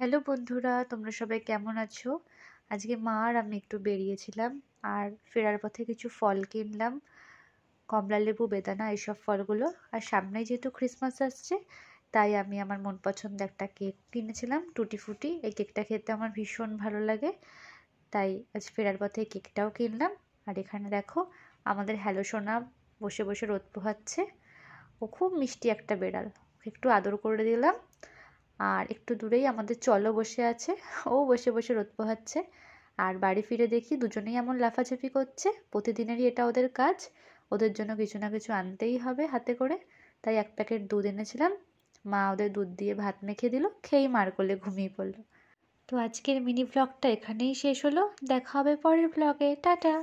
hello বন্ধুরা তোমরা সবাই কেমন আছো আজকে মা আর আমি একটু বেরিয়েছিলাম আর ফেরার পথে কিছু ফল কিনলাম কমলা লেবু বেদানা এইসব ফলগুলো আর সামনে যেহেতু ক্রিসমাস আসছে তাই আমি আমার মন পছন্দ একটা কেক কিনেছিলাম টুটি ফুটি এই কেকটা খেতে আমার ভীষণ ভালো লাগে তাই আজ ফেরার পথে কেকটাও কিনলাম আর এখানে দেখো আমাদের হ্যালো সোনা বসে বসে রোদ পোহাচ্ছে ও খুব মিষ্টি একটা বেড়াল একটু আদর করে দিলাম আর একটু দূরেই আমাদের চলও বসে আছে ও বসে বসে রোদ পোহাচ্ছে আর বাড়ি ফিরে দেখি দুজনেই এমন লাফাঝাপি করছে প্রতিদিনেরই এটা ওদের কাজ ওদের জন্য কিছু না কিছু আনতেই হবে হাতে করে তাই এক প্যাকেট দুধ এনেছিলাম মা ওদের দুধ দিয়ে ভাত মেখে দিল খেয়েই মার করলে ঘুমিয়ে পড়লো তো আজকের মিনি ব্লগটা এখানেই শেষ হলো দেখা হবে পরের ব্লগে টাটা